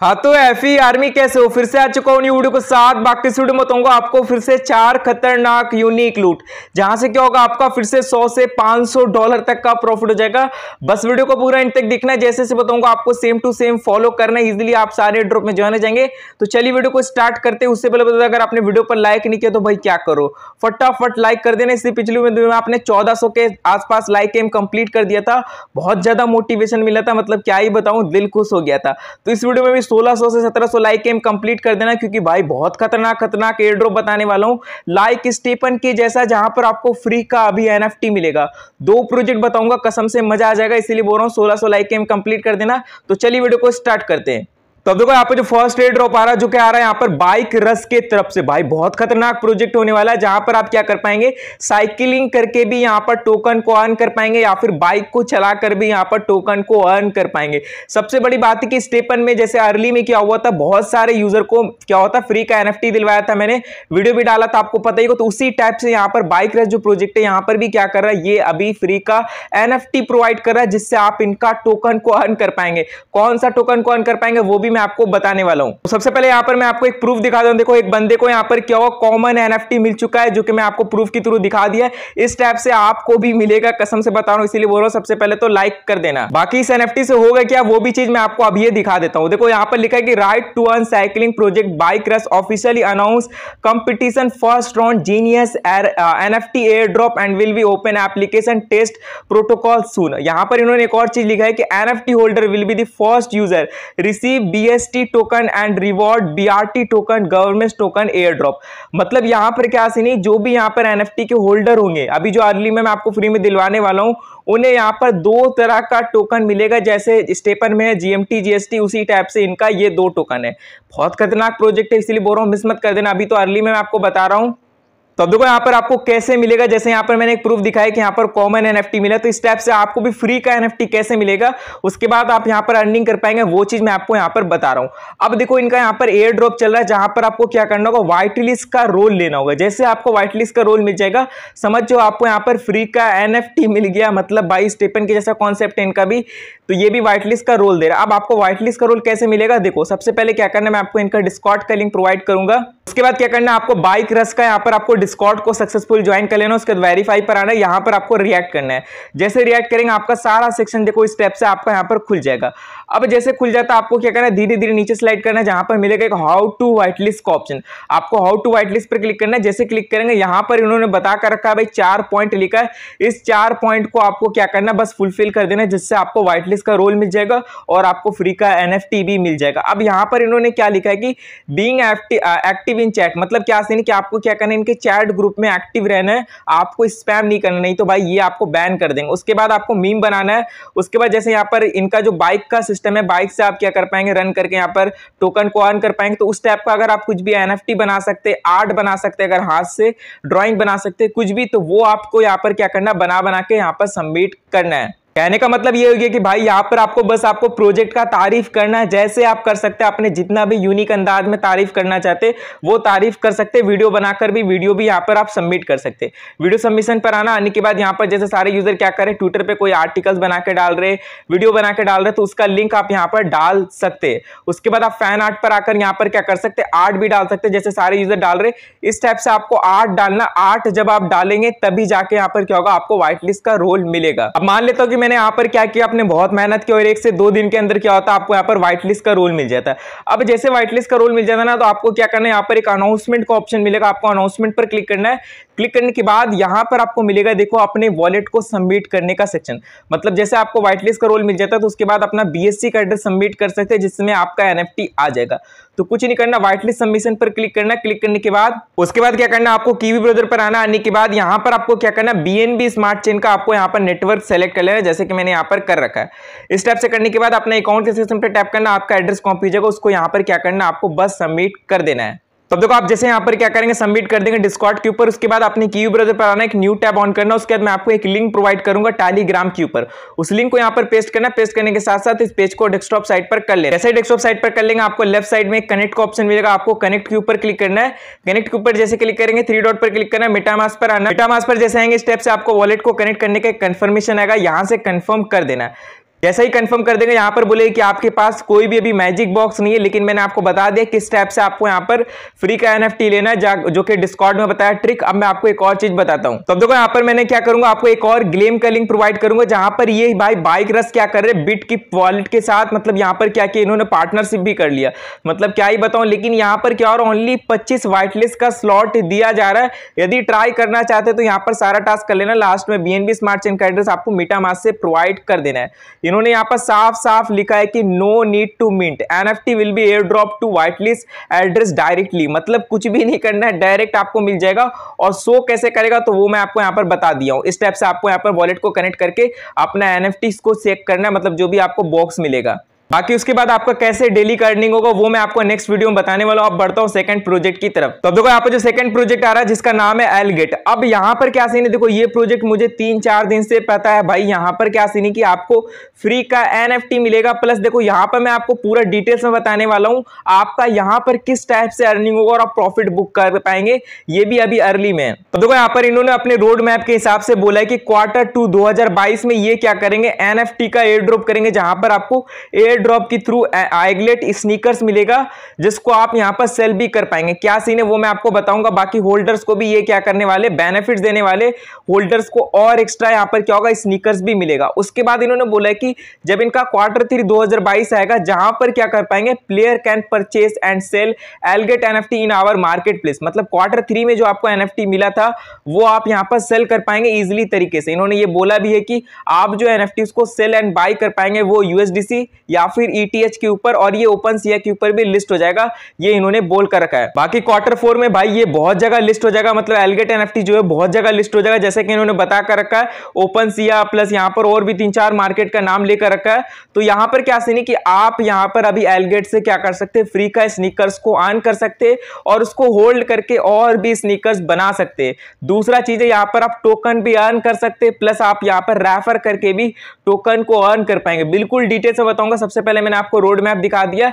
हाँ तो F army कैसे हो फिर से आ चुका हूँ वीडियो को साथ बाकी वीडियो में बताऊंगा आपको फिर से चार खतरनाक यूनिक लूट जहां से क्या होगा आपका फिर से 100 से 500 डॉलर तक का प्रॉफिट हो जाएगा बस वीडियो को पूरा इन तक देखना है जैसे से बताऊंगा आपको सेम टू सेम फॉलो करना है इजिली आप सारे ड्रॉप में ज्वाइन जाएंगे तो चलिए वीडियो को स्टार्ट करते हैं उससे पहले बता अगर आपने वीडियो पर लाइक नहीं किया तो भाई क्या करो फटाफट लाइक कर देना इससे पिछले वीडियो में आपने चौदह के आसपास लाइक एम कंप्लीट कर दिया था बहुत ज्यादा मोटिवेशन मिला था मतलब क्या ही बताऊं दिल खुश हो गया था तो इस वीडियो में भी 1600 से 1700 लाइक एम कंप्लीट कर देना क्योंकि भाई बहुत खतरनाक खतरनाक एयर ड्रॉप बताने वाला हूँ लाइक स्टीपन के जैसा जहां पर आपको फ्री का अभी एन मिलेगा दो प्रोजेक्ट बताऊंगा कसम से मजा आ जाएगा इसलिए बोल रहा हूँ सोलह लाइक एम कंप्लीट कर देना तो चलिए वीडियो को स्टार्ट करते हैं तो देखो यहाँ पे जो फर्स्ट एड ड्रॉप आ रहा है जो क्या आ रहा है यहाँ पर बाइक रस के तरफ से भाई बहुत खतरनाक प्रोजेक्ट होने वाला है जहां पर आप क्या कर पाएंगे साइकिलिंग करके भी यहाँ पर टोकन को अर्न कर पाएंगे या फिर बाइक को चलाकर भी यहाँ पर टोकन को अर्न कर पाएंगे सबसे बड़ी बात है कि स्टेपन में जैसे अर्ली में क्या हुआ था बहुत सारे यूजर को क्या होता फ्री का एन दिलवाया था मैंने वीडियो भी डाला था आपको पता ही को तो उसी टाइप से यहाँ पर बाइक रस जो प्रोजेक्ट है यहाँ पर भी क्या कर रहा है ये अभी फ्री का एन प्रोवाइड कर रहा है जिससे आप इनका टोकन को अर्न कर पाएंगे कौन सा टोकन को अर्न कर पाएंगे वो भी मैं आपको बताने वाला हूँ सबसे पहले यहाँ पर मैं आपको एक प्रूफ दिखा दूँ देखो एक बंदे को यहाँ पर क्या हुआ कॉमन एन मिल चुका है जो कि मैं आपको प्रूफ के थ्रू दिखा दिया इस टाइप से आपको भी मिलेगा कसम से बता रहा हूँ इसीलिए बोल रहा हूँ सबसे पहले तो लाइक कर देना बाकी इस एनएफटी से होगा क्या वो भी चीज मैं आपको अभी ये दिखा देता हूँ देखो यहाँ पर लिखा है कि ride to earn cycling project bike rush officially announce competition first round genius N F T airdrop and will be open application test protocol soon यहाँ पर इन्होंने एक और चीज लिखा है कि NFT holder will be the first user receive DST token and reward BRT token government token drop मतलब यहां पर क्या नहीं जो भी यहां पर एनएफटी के होल्डर होंगे अभी जो अर्ली में मैं आपको फ्री में दिलवाने वाला हूं उन्हें यहां पर दो तरह का टोकन मिलेगा जैसे स्टेपन में है जीएमटी जीएसटी उसी टाइप से इनका ये दो टोकन है बहुत खतरनाक प्रोजेक्ट है इसलिए बोल रहा हूं मिस मत कर देना अभी तो अर्ली में मैं आपको बता रहा हूँ तो अब देखो यहाँ पर आपको कैसे मिलेगा जैसे यहाँ पर मैंने एक प्रूफ दिखाया कि यहाँ पर कॉमन एनएफटी मिला तो इस टाइप से आपको भी फ्री का एनएफटी कैसे मिलेगा उसके बाद आप यहाँ पर अर्निंग कर पाएंगे वो चीज मैं आपको यहाँ पर बता रहा हूँ अब देखो इनका यहाँ पर एयर ड्रॉप चल रहा है जहां पर आपको क्या करना होगा व्हाइट लिस्ट का रोल लेना होगा जैसे आपको व्हाइट लिस्ट का रोल मिल जाएगा समझ जो आपको यहाँ पर फ्री का एन मिल गया मतलब बाई स्टेपन के जैसा कॉन्सेप्ट है इनका भी तो ये भी व्हाइट लिस्ट का रोल दे रहा है अब आपको व्हाइट लिस्ट का रोल कैसे मिलेगा देखो सबसे पहले क्या करना मैं आपको इनका डिस्कॉट का लिंक प्रोवाइड करूंगा उसके बाद क्या करना आपको बाइक रस का यहाँ पर आपको स्कॉट को सक्सेसफुल ज्वाइन कर लेना उसके बाद वेरीफाई पर आना है यहाँ पर आपको रिएक्ट करना है जैसे रिएक्ट करेंगे आपका सारा सेक्शन देखो इस स्टेप से आपका यहाँ पर खुल जाएगा अब जैसे खुल जाता है आपको क्या करना है धीरे धीरे नीचे स्लाइड करना है जहां पर मिलेगा एक हाउ टू व्हाइट लिस्ट का ऑप्शन आपको हाउ टू व्हाइट लिस्ट पर क्लिक करना है जैसे क्लिक करेंगे यहां पर इन्होंने बता कर रखा है भाई चार पॉइंट लिखा है इस चार पॉइंट को आपको क्या करना है बस फुलफिल कर देना है जिससे आपको व्हाइट लिस्ट का रोल मिल जाएगा और आपको फ्री का एन भी मिल जाएगा अब यहाँ पर इन्होंने क्या लिखा है कि बींग एक्टिव इन चैट मतलब क्या सीन कि आपको क्या करना है इनके चैट ग्रुप में एक्टिव रहना है आपको स्पैम नहीं करना नहीं तो भाई ये आपको बैन कर देंगे उसके बाद आपको मीम बनाना है उसके बाद जैसे यहाँ पर इनका जो बाइक का सिस्टम है बाइक से आप क्या कर पाएंगे रन करके यहाँ पर टोकन को अर्न कर पाएंगे तो उस टाइप का अगर आप कुछ भी एन बना सकते आर्ट बना सकते अगर हाथ से ड्रॉइंग बना सकते कुछ भी तो वो आपको यहाँ पर क्या करना बना बना के यहाँ पर सबमिट करना है कहने का मतलब ये हो गया कि भाई यहाँ पर आपको बस आपको प्रोजेक्ट का तारीफ करना है जैसे आप कर सकते हैं अपने जितना भी यूनिक अंदाज में तारीफ करना चाहते वो तारीफ कर सकते वीडियो बनाकर भी वीडियो भी यहाँ पर आप सबमिट कर सकते वीडियो सबमिशन पर आना आने के बाद यहाँ पर जैसे सारे यूजर क्या करें ट्विटर पर कोई आर्टिकल्स बना के डाल रहे वीडियो बना के डाल रहे तो उसका लिंक आप यहाँ पर डाल सकते उसके बाद आप फैन आर्ट पर आकर यहाँ पर क्या कर सकते आर्ट भी डाल सकते जैसे सारे यूजर डाल रहे इस टाइप से आपको आर्ट डालना आर्ट जब आप डालेंगे तभी जाके यहाँ पर क्या होगा आपको व्हाइट लिस्ट का रोल मिलेगा अब मान लेता हूँ कि मैंने यहाँ पर क्या किया आपने बहुत मेहनत की और एक से दो दिन के अंदर क्या होता है आपको यहाँ पर व्हाइट लिस्ट का रोल मिल जाता है अब जैसे व्हाइट लिस्ट का रोल मिल जाता है ना तो आपको क्या करना है यहाँ पर एक अनाउंसमेंट का ऑप्शन मिलेगा आपको अनाउंसमेंट पर क्लिक करना है क्लिक करने के बाद यहां पर आपको मिलेगा देखो अपने वॉलेट को सबमिट करने का सेक्शन मतलब जैसे आपको व्हाइट लिस्ट का रोल मिल जाता है तो उसके बाद अपना बीएससी का एड्रेस सबमिट कर सकते हैं जिसमें आपका एनएफटी आ जाएगा तो कुछ नहीं करना व्हाइट लिस्ट सबमिशन पर क्लिक करना क्लिक करने के बाद उसके बाद क्या करना आपको कीवी ब्रदर पर आना आने के बाद यहां पर आपको क्या करना बीएनबी स्मार्ट चेन का आपको यहाँ पर नेटवर्क सेलेक्ट कर लेना जैसे कि मैंने यहाँ पर कर रखा है इस टाइप से करने के बाद अपना अकाउंट के सिस्टम पर टैप करना आपका एड्रेस कॉपी हो जाएगा उसको यहाँ पर क्या करना आपको बस सबमिट कर देना है तो देखो आप जैसे यहाँ पर क्या करेंगे सबमिट कर देंगे डिस्कॉट के ऊपर उसके बाद अपने क्यू ब्राउजर पर आना एक न्यू टैब ऑन करना उसके बाद मैं आपको एक लिंक प्रोवाइड करूंगा टेलीग्राम के ऊपर उस लिंक को यहाँ पर पेस्ट करना पेस्ट करने के साथ साथ इस पेज को डेस्कटॉप साइट पर कर ले जैसे डेस्कटॉप साइट पर कर लेंगे आपको लेफ्ट साइड में कनेक्ट का ऑप्शन मिलेगा आपको कनेक्ट के ऊपर क्लिक करना है कनेक्ट के ऊपर जैसे क्लिक करेंगे थ्री डॉट पर क्लिक करना है मिटामास पर आना मेटामास पर जैसे आएंगे स्टेप से आपको वॉलेट को कनेक्ट करने का कन्फर्मेशन आएगा यहाँ से कन्फर्म कर देना जैसा ही कंफर्म कर देंगे यहाँ पर बोले कि आपके पास कोई भी अभी मैजिक बॉक्स नहीं है लेकिन मैंने आपको बता दिया किस टाइप से आपको यहाँ पर फ्री का एन लेना है जो कि डिस्कॉर्ड में बताया ट्रिक अब मैं आपको एक और चीज बताता हूँ तो अब देखो यहाँ पर मैंने क्या करूंगा आपको एक और ग्लेम का लिंक प्रोवाइड करूंगा जहां पर ये भाई बाइक रस क्या कर रहे हैं बिट की वॉलेट के साथ मतलब यहाँ पर क्या किया इन्होंने पार्टनरशिप भी कर लिया मतलब क्या ही बताऊं लेकिन यहाँ पर क्या और ओनली पच्चीस लिस्ट का स्लॉट दिया जा रहा है यदि ट्राई करना चाहते तो यहाँ पर सारा टास्क कर लेना लास्ट में बी एनबी स्मार्ट चेन का एड्रेस आपको मीटा मास से प्रोवाइड कर देना है इन्होंने यहाँ पर साफ साफ लिखा है कि no need to mint it will be airdrop to whitelist address directly मतलब कुछ भी नहीं करना है डायरेक्ट आपको मिल जाएगा और शो कैसे करेगा तो वो मैं आपको यहाँ पर बता दिया हूँ इस टाइप से आपको यहाँ पर वॉलेट को कनेक्ट करके अपना एन एफ को चेक करना है मतलब जो भी आपको बॉक्स मिलेगा बाकी उसके बाद आपका कैसे डेली का अर्निंग होगा वो मैं आपको नेक्स्ट वीडियो में बताने वाला हूँ अब बढ़ता हूँ सेकंड प्रोजेक्ट की तरफ तो देखो यहाँ पर जो सेकंड प्रोजेक्ट आ रहा है जिसका नाम है एलगेट अब यहाँ पर क्या सीन है देखो ये प्रोजेक्ट मुझे तीन चार दिन से पता है भाई यहाँ पर क्या सीन है कि आपको फ्री का एन मिलेगा प्लस देखो यहाँ पर मैं आपको पूरा डिटेल्स में बताने वाला हूँ आपका यहाँ पर किस टाइप से अर्निंग होगा और आप प्रॉफिट बुक कर पाएंगे ये भी अभी अर्ली में तो देखो यहाँ पर इन्होंने अपने रोड मैप के हिसाब से बोला है कि क्वार्टर टू दो में ये क्या करेंगे एन का एयर ड्रॉप करेंगे जहां पर आपको एयर ड्रॉप के थ्रू आइगलेट स्नीकर्स मिलेगा जिसको आप यहाँ पर सेल भी कर पाएंगे क्या सीन है वो मैं आपको बताऊंगा बाकी होल्डर्स को भी ये क्या करने वाले बेनिफिट्स देने वाले होल्डर्स को और एक्स्ट्रा यहाँ पर क्या होगा स्नीकर्स भी मिलेगा उसके बाद इन्होंने बोला है कि जब इनका क्वार्टर थ्री दो आएगा जहां पर क्या कर पाएंगे player can purchase and sell एलगेट an in our marketplace मतलब क्वार्टर थ्री में जो आपको एन मिला था वो आप यहाँ पर सेल कर पाएंगे ईजिली तरीके से इन्होंने ये बोला भी है कि आप जो एन को सेल एंड बाई कर पाएंगे वो यूएसडीसी या या फिर ETH के ऊपर और ये ओपन सीए के ऊपर भी लिस्ट हो जाएगा ये इन्होंने बोल कर रखा है बाकी क्वार्टर फोर में भाई ये बहुत जगह लिस्ट हो जाएगा मतलब एलगेट एन जो है बहुत जगह लिस्ट हो जाएगा जैसे कि इन्होंने बता कर रखा है ओपन सिया प्लस यहाँ पर और भी तीन चार मार्केट का नाम लेकर रखा है तो यहाँ पर क्या सीन है कि आप यहाँ पर अभी एलगेट से क्या कर सकते हैं फ्री का स्निकर्स को ऑन कर सकते और उसको होल्ड करके और भी स्निकर्स बना सकते दूसरा चीज है यहाँ पर आप टोकन भी अर्न कर सकते प्लस आप यहाँ पर रेफर करके भी टोकन को अर्न कर पाएंगे बिल्कुल डिटेल से बताऊंगा सबसे सबसे पहले मैंने आपको रोड मैप दिखा दिया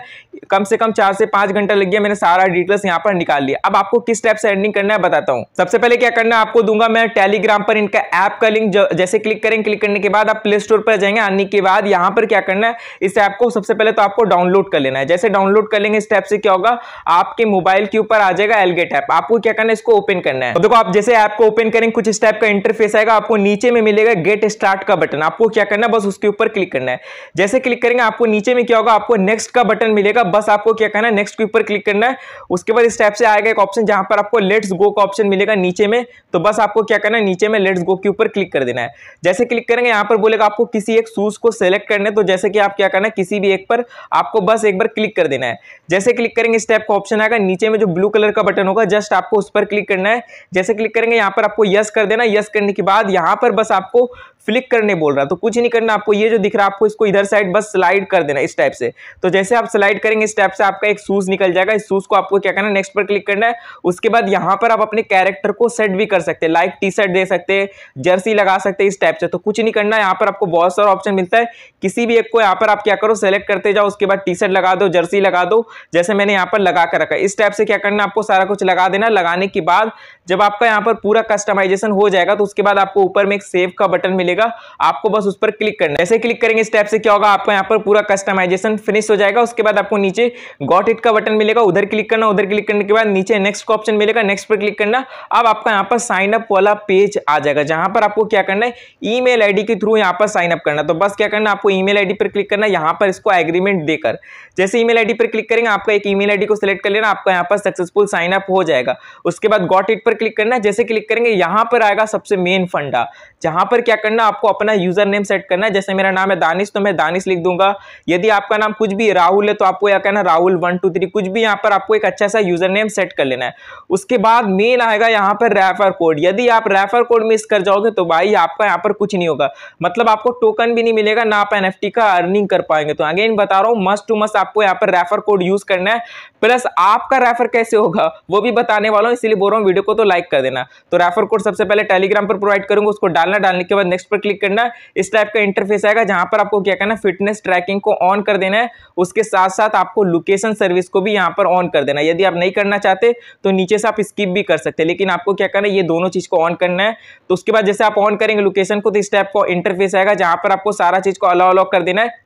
कम से कम चार से पांच घंटा लग गया मैंने सारा डिटेल्स यहाँ पर निकाल लिया अब आपको किस टाइप से एंडिंग करना है बताता हूँ सबसे पहले क्या करना है आपको दूंगा मैं टेलीग्राम पर इनका ऐप का लिंक जैसे क्लिक करें क्लिक करने के बाद आप प्ले स्टोर पर जाएंगे आने के बाद यहाँ पर क्या करना है इस ऐप को सबसे पहले तो आपको डाउनलोड कर लेना है जैसे डाउनलोड कर लेंगे इस टाइप से क्या होगा आपके मोबाइल के ऊपर आ जाएगा एलगेट ऐप आपको क्या करना है इसको ओपन करना है तो देखो आप जैसे ऐप को ओपन करेंगे कुछ इस टाइप का इंटरफेस आएगा आपको नीचे में मिलेगा गेट स्टार्ट का बटन आपको क्या करना है बस उसके ऊपर क्लिक करना है जैसे क्लिक करेंगे आपको नीचे में क्या होगा आपको नेक्स्ट का बटन मिलेगा बस आपको क्या करना है नेक्स्ट के ऊपर क्लिक करना है उसके बाद इस टाइप से आएगा एक ऑप्शन जहां पर आपको लेट्स गो का ऑप्शन मिलेगा नीचे में तो बस आपको क्या करना है नीचे में लेट्स गो के ऊपर क्लिक कर देना है जैसे क्लिक करेंगे यहां पर बोलेगा आपको किसी एक शूज को सेलेक्ट करना है तो जैसे कि आप क्या करना है किसी भी एक पर आपको बस एक बार क्लिक कर देना है जैसे क्लिक करेंगे इस टाइप का ऑप्शन आएगा नीचे में जो ब्लू कलर का बटन होगा जस्ट आपको उस पर क्लिक करना है जैसे क्लिक करेंगे यहां पर आपको यस कर देना यस करने के बाद यहां पर बस आपको फ्लिक करने बोल रहा है तो कुछ नहीं करना आपको ये जो दिख रहा है आपको इसको इधर साइड बस स्लाइड कर देना इस टाइप से तो जैसे आप स्लाइड करेंगे इस टाइप से आपका एक शूज निकल जाएगा इस शूज को आपको क्या करना है नेक्स्ट पर क्लिक करना है उसके बाद यहाँ पर आप अपने कैरेक्टर को सेट भी कर सकते हैं लाइक टी शर्ट दे सकते हैं जर्सी लगा सकते हैं इस टाइप से तो कुछ नहीं करना यहाँ पर आपको बहुत सारा ऑप्शन मिलता है किसी भी एक को यहाँ पर आप क्या करो सेलेक्ट करते जाओ उसके बाद टी शर्ट लगा दो जर्सी लगा दो जैसे मैंने यहाँ पर लगा कर रखा इस टाइप से क्या करना आपको सारा कुछ लगा देना लगाने के बाद जब आपका यहाँ पर पूरा कस्टमाइजेशन हो जाएगा तो उसके बाद आपको ऊपर में एक सेव का बटन मिलेगा लीजिएगा आपको बस उस पर क्लिक करना ऐसे क्लिक करेंगे इस टैप से क्या होगा आपको यहाँ पर पूरा कस्टमाइजेशन फिनिश हो जाएगा उसके बाद आपको नीचे गॉट इट का बटन मिलेगा उधर क्लिक करना उधर क्लिक करने के बाद नीचे नेक्स्ट का ऑप्शन मिलेगा नेक्स्ट पर क्लिक करना अब आपका यहाँ पर साइन अप वाला पेज आ जाएगा जहां पर आपको क्या करना है ई मेल के थ्रू यहाँ पर साइनअप करना तो बस क्या करना आपको ई मेल पर क्लिक करना यहाँ पर इसको एग्रीमेंट देकर जैसे ई मेल पर क्लिक करेंगे आपका एक ई मेल को सिलेक्ट कर लेना आपका यहाँ पर सक्सेसफुल साइन अप हो जाएगा उसके बाद गॉट इट पर क्लिक करना जैसे क्लिक करेंगे यहाँ पर आएगा सबसे मेन फंडा जहां पर क्या करना आपको अपना यूजर नेम सेट करना है जैसे मेरा नाम है दानिश तो मैं दानिश लिख दूंगा यदि आपका नाम कुछ भी राहुल है तो आपको यहाँ कहना राहुल वन टू थ्री कुछ भी यहाँ पर आपको एक अच्छा सा यूजर नेम सेट कर लेना है उसके बाद मेन आएगा यहाँ पर रेफर कोड यदि आप रेफर कोड मिस कर जाओगे तो भाई आपका यहाँ पर कुछ नहीं होगा मतलब आपको टोकन भी नहीं मिलेगा ना आप एन का अर्निंग कर पाएंगे तो अगेन बता रहा हूँ मस्ट टू मस्ट आपको यहाँ पर रेफर कोड यूज करना है प्लस आपका रेफर कैसे होगा वो भी बताने वाला हूँ इसलिए बोल रहा हूँ वीडियो को तो लाइक कर देना तो रेफर कोड सबसे पहले टेलीग्राम पर प्रोवाइड करूंगा उसको डालना डालने के बाद नेक्स्ट पर क्लिक करना इस टाइप का इंटरफेस आएगा जहां पर आपको क्या करना फिटनेस ट्रैकिंग को ऑन कर देना है उसके साथ साथ आपको लोकेशन सर्विस को भी यहाँ पर ऑन कर देना यदि आप नहीं करना चाहते तो नीचे से आप स्किप भी कर सकते हैं लेकिन आपको क्या करना ये दोनों चीज़ को ऑन करना है तो उसके बाद जैसे आप ऑन करेंगे लोकेशन को तो इस टाइप का इंटरफेस आएगा जहां पर आपको सारा चीज़ को अलाउ अलाउ कर देना है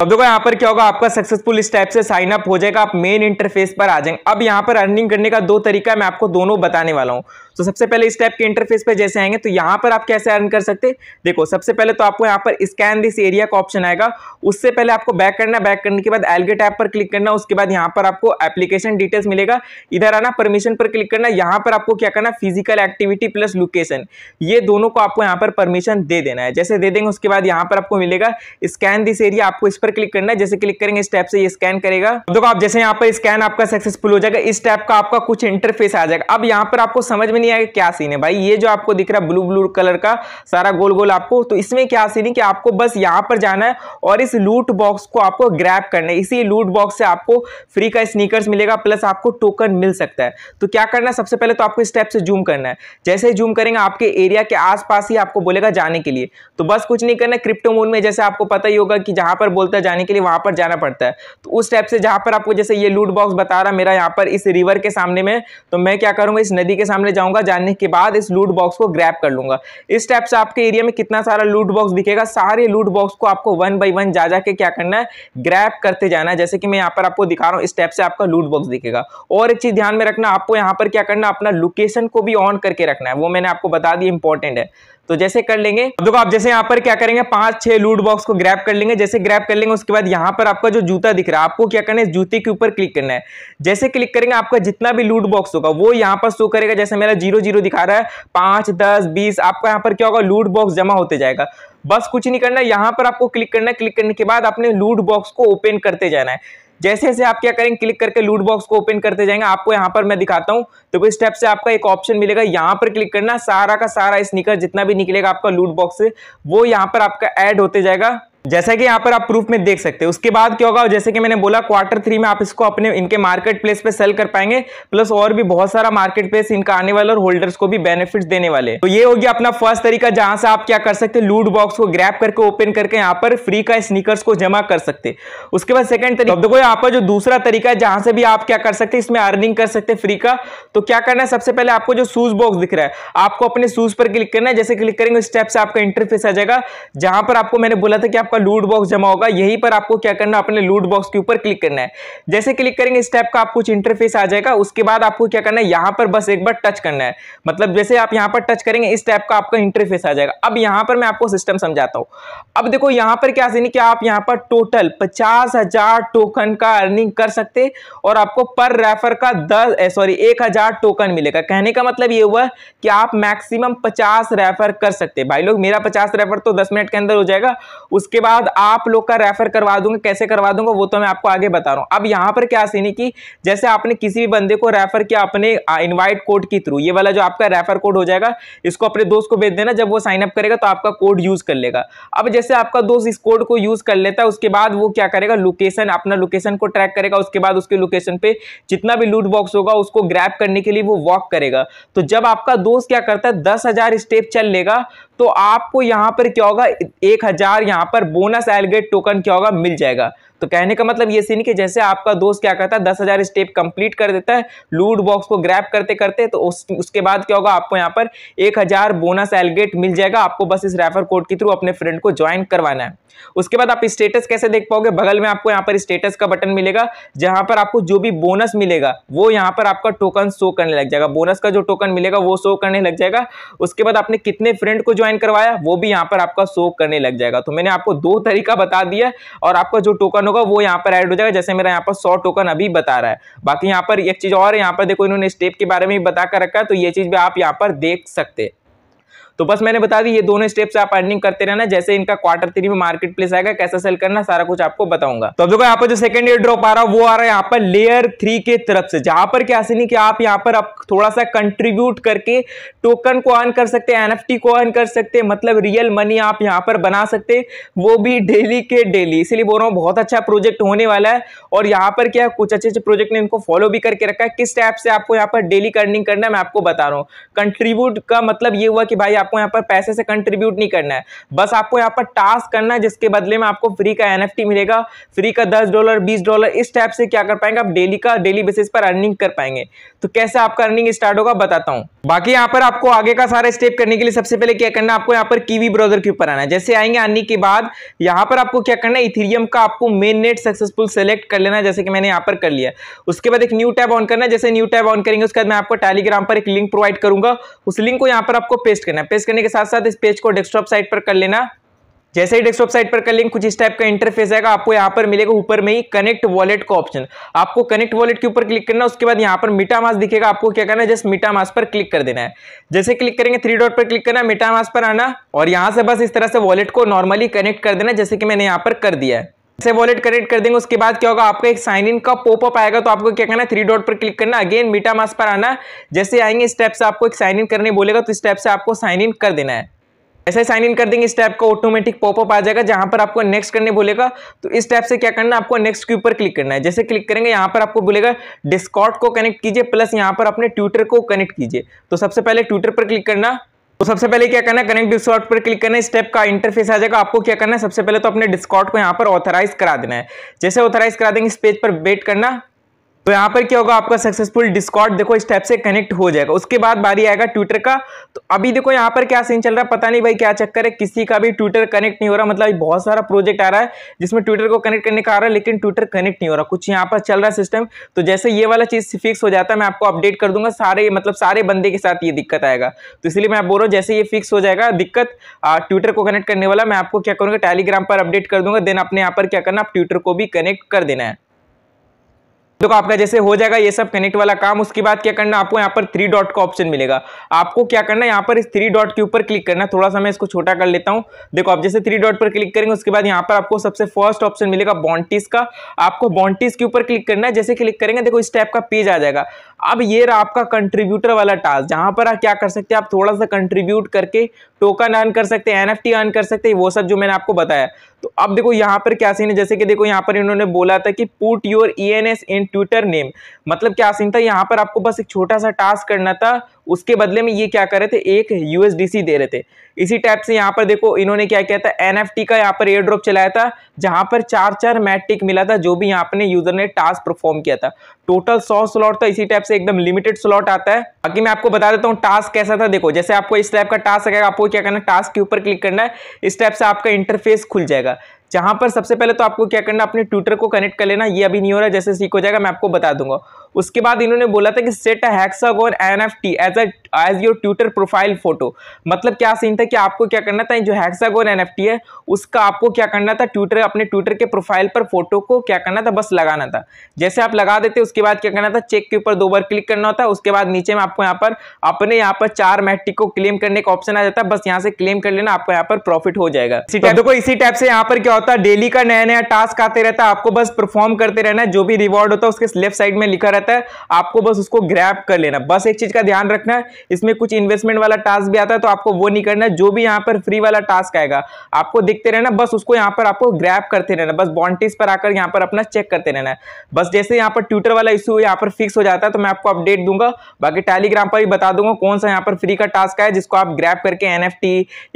अब देखो यहाँ पर क्या होगा आपका सक्सेसफुल इस टाइप से साइन अप हो जाएगा आप मेन इंटरफेस पर आ जाएंगे अब यहाँ पर अर्निंग करने का दो तरीका मैं आपको दोनों बताने वाला हूँ तो सबसे पहले इस टाइप के इंटरफेस पे जैसे आएंगे तो यहाँ पर आप कैसे अर्न कर सकते देखो सबसे पहले तो आपको यहाँ पर स्कैन दिस एरिया का ऑप्शन आएगा उससे पहले आपको बैक करना बैक करने के बाद एलगे टैब पर क्लिक करना उसके बाद यहाँ पर आपको एप्लीकेशन डिटेल्स मिलेगा इधर आना परमिशन पर क्लिक करना यहाँ पर आपको क्या करना फिजिकल एक्टिविटी प्लस लोकेशन ये दोनों को आपको यहाँ पर परमिशन दे देना है जैसे दे देंगे उसके बाद यहाँ पर आपको मिलेगा स्कैन दिस एरिया आपको इस पर क्लिक करना है जैसे क्लिक करेंगे इस टैब से ये स्कैन करेगा देखो आप जैसे यहाँ पर स्कैन आपका सक्सेसफुल हो जाएगा इस टाइप का आपका कुछ इंटरफेस आ जाएगा अब यहाँ पर आपको समझ में नहीं नहीं आया क्या सीन है भाई ये जो आपको दिख रहा है ब्लू ब्लू कलर का सारा गोल गोल आपको तो इसमें क्या सीन है कि आपको बस यहाँ पर जाना है और इस लूट बॉक्स को आपको ग्रैप करना है इसी लूट बॉक्स से आपको फ्री का स्नीकर्स मिलेगा प्लस आपको टोकन मिल सकता है तो क्या करना है सबसे पहले तो आपको स्टेप से जूम करना है जैसे जूम करेंगे आपके एरिया के आस ही आपको बोलेगा जाने के लिए तो बस कुछ नहीं करना क्रिप्टो मून में जैसे आपको पता ही होगा कि जहाँ पर बोलता है जाने के लिए वहाँ पर जाना पड़ता है तो उस टाइप से जहाँ पर आपको जैसे ये लूट बॉक्स बता रहा मेरा यहाँ पर इस रिवर के सामने में तो मैं क्या करूँगा इस नदी के सामने जाऊँगा लूंगा जानने के बाद इस लूट बॉक्स को ग्रैप कर लूंगा इस टाइप से आपके एरिया में कितना सारा लूट बॉक्स दिखेगा सारे लूट बॉक्स को आपको वन बाई वन जा जाके क्या करना है ग्रैप करते जाना है जैसे कि मैं यहाँ पर आपको दिखा रहा हूँ इस टाइप से आपका लूट बॉक्स दिखेगा और एक चीज़ ध्यान में रखना आपको यहाँ पर क्या करना अपना लोकेशन को भी ऑन करके रखना है वो मैंने आपको बता दिया इंपॉर्टेंट है तो जैसे कर लेंगे अब देखो आप जैसे यहाँ पर क्या करेंगे पांच छह लूट बॉक्स को ग्रैप कर लेंगे जैसे ग्रैप कर लेंगे उसके बाद यहाँ पर आपका जो जूता दिख रहा है आपको क्या करना है जूते के ऊपर क्लिक करना है जैसे क्लिक करेंगे आपका जितना भी लूट बॉक्स होगा वो यहाँ पर शो करेगा जैसे मेरा जीरो जीरो दिखा रहा है पांच दस बीस आपका यहाँ पर क्या होगा लूट बॉक्स जमा होते जाएगा बस कुछ नहीं करना है यहाँ पर आपको क्लिक करना है क्लिक करने के बाद अपने लूट बॉक्स को ओपन करते जाना है जैसे जैसे आप क्या करेंगे क्लिक करके लूट बॉक्स को ओपन करते जाएंगे आपको यहाँ पर मैं दिखाता हूँ तो इस स्टेप से आपका एक ऑप्शन मिलेगा यहाँ पर क्लिक करना सारा का सारा स्निकर जितना भी निकलेगा आपका लूट बॉक्स वो यहाँ पर आपका एड होते जाएगा जैसा कि यहाँ पर आप प्रूफ में देख सकते हैं उसके बाद क्या होगा जैसे कि मैंने बोला क्वार्टर थ्री में आप इसको अपने इनके मार्केट प्लेस पे सेल कर पाएंगे प्लस और भी बहुत सारा मार्केट प्लेस इनका आने वाला और होल्डर्स को भी बेनिफिट देने वाले तो ये होगी अपना फर्स्ट तरीका जहां से आप क्या कर सकते लूट बॉक्स को ग्रैप करके ओपन करके यहाँ पर फ्री का स्निकर्स को जमा कर सकते उसके बाद सेकंड तरीका देखो यहाँ पर जो दूसरा तरीका है जहां से भी आप क्या कर सकते इसमें अर्निंग कर सकते फ्री का तो क्या करना है सबसे पहले आपको जो शूज बॉक्स दिख रहा है आपको अपने शूज पर क्लिक करना है जैसे क्लिक करेंगे स्टेप से आपका इंटरफेस आ जाएगा जहां पर आपको मैंने बोला था कि आपका आपका लूट बॉक्स जमा होगा यहीं पर आपको क्या करना है अपने लूट बॉक्स के ऊपर क्लिक करना है जैसे क्लिक करेंगे इस टाइप का आपको कुछ इंटरफेस आ जाएगा उसके बाद आपको क्या करना है यहाँ पर बस एक बार टच करना है मतलब जैसे आप यहाँ पर टच करेंगे इस टाइप का आपका इंटरफेस आ जाएगा अब यहाँ पर मैं आपको सिस्टम समझाता हूँ अब देखो यहाँ पर क्या कि आप यहाँ पर टोटल पचास टोकन का अर्निंग कर सकते और आपको पर रेफर का दस सॉरी एक टोकन मिलेगा कहने का मतलब ये हुआ कि आप मैक्सिमम पचास रेफर कर सकते भाई लोग मेरा पचास रेफर तो दस मिनट के अंदर हो जाएगा उसके उसके बाद आप लोग का रेफर करवा दूंगा कैसे करवा दूंगा वो तो मैं आपको आगे बता रहा हूँ अब यहाँ पर क्या सीन है कि जैसे आपने किसी भी बंदे को रेफर किया अपने इनवाइट कोड के थ्रू ये वाला जो आपका रेफर कोड हो जाएगा इसको अपने दोस्त को भेज देना जब वो साइन अप करेगा तो आपका कोड यूज़ कर लेगा अब जैसे आपका दोस्त इस कोड को यूज़ कर लेता है उसके बाद वो क्या करेगा लोकेशन अपना लोकेशन को ट्रैक करेगा उसके बाद उसके लोकेशन पे जितना भी लूट बॉक्स होगा उसको ग्रैप करने के लिए वो वॉक करेगा तो जब आपका दोस्त क्या करता है दस हज़ार स्टेप चल लेगा तो आपको यहां पर क्या होगा एक हज़ार यहां पर बोनस एलगेट टोकन क्या होगा मिल जाएगा तो कहने का मतलब ये सीन कि जैसे आपका दोस्त क्या करता है दस हज़ार स्टेप कंप्लीट कर देता है लूट बॉक्स को ग्रैप करते करते तो उस उसके बाद क्या होगा आपको यहाँ पर एक हज़ार बोनस एलगेट मिल जाएगा आपको बस इस रेफर कोड के थ्रू अपने फ्रेंड को ज्वाइन करवाना है उसके बाद आप स्टेटस कैसे देख पाओगे बगल में आपको यहाँ पर स्टेटस का बटन मिलेगा जहाँ पर आपको जो भी बोनस मिलेगा वो यहाँ पर आपका टोकन शो करने लग जाएगा बोनस का जो टोकन मिलेगा वो शो करने लग जाएगा उसके बाद आपने कितने फ्रेंड को ज्वाइन करवाया वो भी यहाँ पर आपका शो करने लग जाएगा तो मैंने आपको दो तरीका बता दिया और आपका जो टोकन होगा वो यहाँ पर ऐड हो जाएगा जैसे मेरा यहाँ पर सौ टोकन अभी बता रहा है बाकी यहाँ पर एक चीज़ और यहाँ पर देखो इन्होंने स्टेप के बारे में बता कर रखा है तो ये चीज़ भी आप यहाँ पर देख सकते तो बस मैंने बता दी ये दोनों स्टेप से आप अर्निंग करते रहना जैसे इनका क्वार्टर थ्री में मार्केट प्लेस आएगा कैसा सेल करना सारा कुछ आपको बताऊंगा तो देखो यहाँ पर जो सेकंड ईयर ड्रॉप आ रहा है वो आ रहा है यहाँ पर लेयर थ्री के तरफ से जहां पर क्या नहीं कि आप यहाँ पर आप थोड़ा सा कंट्रीब्यूट करके टोकन को अर्न कर सकते हैं एन को अर्न कर सकते हैं मतलब रियल मनी आप यहाँ पर बना सकते वो भी डेली के डेली इसलिए बोल रहा हूँ बहुत अच्छा प्रोजेक्ट होने वाला है और यहाँ पर क्या कुछ अच्छे अच्छे प्रोजेक्ट ने इनको फॉलो भी करके रखा है किस टाइप से आपको यहाँ पर डेली अर्निंग करना है मैं आपको बता रहा हूँ कंट्रीब्यूट का मतलब ये हुआ कि भाई आप आपको यहाँ पर पैसे से कंट्रीब्यूट नहीं करना है बस आपको यहाँ पर टास्क करना है जिसके बदले में आपको फ्री का एन मिलेगा फ्री का दस डॉलर बीस डॉलर इस टाइप से क्या कर पाएंगे आप डेली का डेली बेसिस पर अर्निंग कर पाएंगे तो कैसे आपका अर्निंग स्टार्ट होगा बताता हूँ बाकी यहाँ पर आपको आगे का सारा स्टेप करने के लिए सबसे पहले क्या करना है आपको यहाँ पर कीवी ब्राउजर के ऊपर आना है जैसे आएंगे आने के बाद यहाँ पर आपको क्या करना है इथीरियम का आपको मेन नेट सक्सेसफुल सेलेक्ट कर लेना है जैसे कि मैंने यहाँ पर कर लिया उसके बाद एक न्यू टैब ऑन करना है जैसे न्यू टैब ऑन करेंगे उसके बाद मैं आपको टेलीग्राम पर एक लिंक प्रोवाइड करूंगा उस लिंक को यहाँ पर आपको पेस्ट करना है प्रेस करने के साथ साथ इस पेज को डेस्कटॉप साइट पर कर लेना जैसे ही डेस्कटॉप साइट पर कर लेंगे कुछ इस टाइप का इंटरफेस आएगा आपको यहाँ पर मिलेगा ऊपर में ही कनेक्ट वॉलेट का ऑप्शन आपको कनेक्ट वॉलेट के ऊपर क्लिक करना उसके बाद यहाँ पर मीटा मास दिखेगा आपको क्या करना है जस्ट मीटा मास पर क्लिक कर देना है जैसे क्लिक करेंगे थ्री डॉट पर क्लिक करना मीटा मास पर आना और यहाँ से बस इस तरह से वॉलेट को नॉर्मली कनेक्ट कर देना जैसे कि मैंने यहाँ पर कर दिया है से वॉलेट कनेक्ट कर देंगे उसके बाद क्या होगा आपका एक साइन इन का पॉपअप आएगा तो आपको क्या करना है थ्री डॉट पर क्लिक करना अगेन मीटा मास पर आना जैसे आएंगे स्टेप से आपको एक साइन इन करने बोलेगा तो स्टेप से आपको साइन इन कर देना है ऐसे साइन इन कर देंगे इस टाइप का ऑटोमेटिक पॉपअप आ जाएगा जहां पर आपको नेक्स्ट करने बोलेगा तो इस टाइप से क्या करना है आपको नेक्स्ट के ऊपर क्लिक करना है जैसे क्लिक करेंगे यहां पर आपको बोलेगा डिस्कॉट को कनेक्ट कीजिए प्लस यहां पर अपने ट्विटर को कनेक्ट कीजिए तो सबसे पहले ट्विटर पर क्लिक करना तो सबसे पहले क्या करना है कनेक्ट डिस्कॉट पर क्लिक करना है स्टेप का इंटरफेस आ जाएगा आपको क्या करना है सबसे पहले तो अपने डिस्कॉर्ड को यहाँ पर ऑथराइज करा देना है जैसे ऑथराइज करा देंगे इस पेज पर वेट करना तो यहाँ पर क्या होगा आपका सक्सेसफुल डिस्कॉर्ड देखो स्टेप से कनेक्ट हो जाएगा उसके बाद बारी आएगा ट्विटर का तो अभी देखो यहाँ पर क्या सीन चल रहा है पता नहीं भाई क्या चक्कर है किसी का भी ट्विटर कनेक्ट नहीं हो रहा मतलब बहुत सारा प्रोजेक्ट आ रहा है जिसमें ट्विटर को कनेक्ट करने का आ रहा है लेकिन ट्विटर कनेक्ट नहीं हो रहा कुछ यहाँ पर चल रहा है सिस्टम तो जैसे ये वाला चीज़ फिक्स हो जाता है मैं आपको अपडेट कर दूंगा सारे मतलब सारे बंदे के साथ ये दिक्कत आएगा तो इसलिए मैं आप बोल रहा हूँ जैसे ये फिक्स हो जाएगा दिक्कत ट्विटर को कनेक्ट करने वाला मैं आपको क्या करूँगा टेलीग्राम पर अपडेट कर दूंगा देन अपने यहाँ पर क्या करना आप ट्विटर को भी कनेक्ट कर देना है देखो आपका जैसे हो जाएगा ये सब कनेक्ट वाला काम उसके बाद क्या करना आपको यहाँ पर थ्री डॉट का ऑप्शन मिलेगा आपको क्या करना है यहाँ पर इस थ्री डॉट के ऊपर क्लिक करना थोड़ा सा मैं इसको छोटा कर लेता हूँ देखो आप जैसे थ्री डॉट पर क्लिक करेंगे उसके बाद यहाँ पर आपको सबसे फर्स्ट ऑप्शन मिलेगा बॉन्टीज का आपको बॉन्टिस के ऊपर क्लिक करना है जैसे क्लिक करेंगे देखो इस टाइप का पेज आ जाएगा अब ये रहा आपका कंट्रीब्यूटर वाला टास्क जहाँ पर आप क्या कर सकते हैं आप थोड़ा सा कंट्रीब्यूट करके टोकन अर्न कर सकते हैं एनएफटी अर्न कर सकते हैं वो सब जो मैंने आपको बताया तो अब देखो यहाँ पर क्या सीन है जैसे कि देखो यहाँ पर इन्होंने बोला था कि put your E N S in Twitter name मतलब क्या सीन था यहाँ पर आपको बस एक छोटा सा टास्क करना था उसके बदले में ये क्या कर रहे थे एक यूएसडीसी दे रहे थे इसी टाइप से यहाँ पर देखो इन्होंने क्या किया था एनएफटी का यहाँ पर एयर ड्रॉप चलाया था जहाँ पर चार चार मैट्रिक मिला था जो भी यहाँ पर यूजर ने टास्क परफॉर्म किया था टोटल सौ स्लॉट था इसी टाइप से एकदम लिमिटेड स्लॉट आता है बाकी मैं आपको बता देता हूँ टास्क कैसा था देखो जैसे आपको इस टाइप का टास्क आएगा आपको क्या करना टास्क के ऊपर क्लिक करना है इस टाइप से आपका इंटरफेस खुल जाएगा जहां पर सबसे पहले तो आपको क्या करना अपने ट्विटर को कनेक्ट कर लेना ये अभी नहीं हो रहा जैसे सीख हो जाएगा मैं आपको बता दूंगा उसके बाद इन्होंने बोला था कि set a hexagon N F T as a as your Twitter profile photo मतलब क्या सीन था कि आपको क्या करना था जो हैक्सागोन एन एफ टी है उसका आपको क्या करना था ट्विटर अपने ट्विटर के प्रोफाइल पर फोटो को क्या करना था बस लगाना था जैसे आप लगा देते उसके बाद क्या करना था चेक के ऊपर दो बार क्लिक करना होता उसके बाद नीचे में आपको यहाँ पर अपने यहाँ पर चार मैट्रिक को क्लेम करने का ऑप्शन आ जाता है बस यहाँ से क्लेम कर लेना आपको यहाँ पर प्रॉफिट हो जाएगा तो देखो इसी टाइप से यहाँ पर क्या होता है डेली का नया नया टास्क आते रहता है आपको बस परफॉर्म करते रहना जो भी रिवॉर्ड होता है उसके लेफ्ट साइड में लिखा रहता है आपको बस उसको ग्रैप कर लेना बस एक चीज़ का ध्यान रखना है इसमें कुछ इन्वेस्टमेंट वाला टास्क भी आता है तो आपको वो नहीं करना है जो भी यहाँ पर फ्री वाला टास्क आएगा आपको देखते रहना बस उसको यहाँ पर आपको ग्रैप करते रहना बस बॉन्टीज पर आकर यहाँ पर अपना चेक करते रहना बस जैसे यहाँ पर ट्विटर वाला इशू यहाँ पर फिक्स हो जाता है तो मैं आपको अपडेट दूंगा बाकी टेलीग्राम पर भी बता दूंगा कौन सा यहाँ पर फ्री का टास्क है जिसको आप ग्रैप करके एन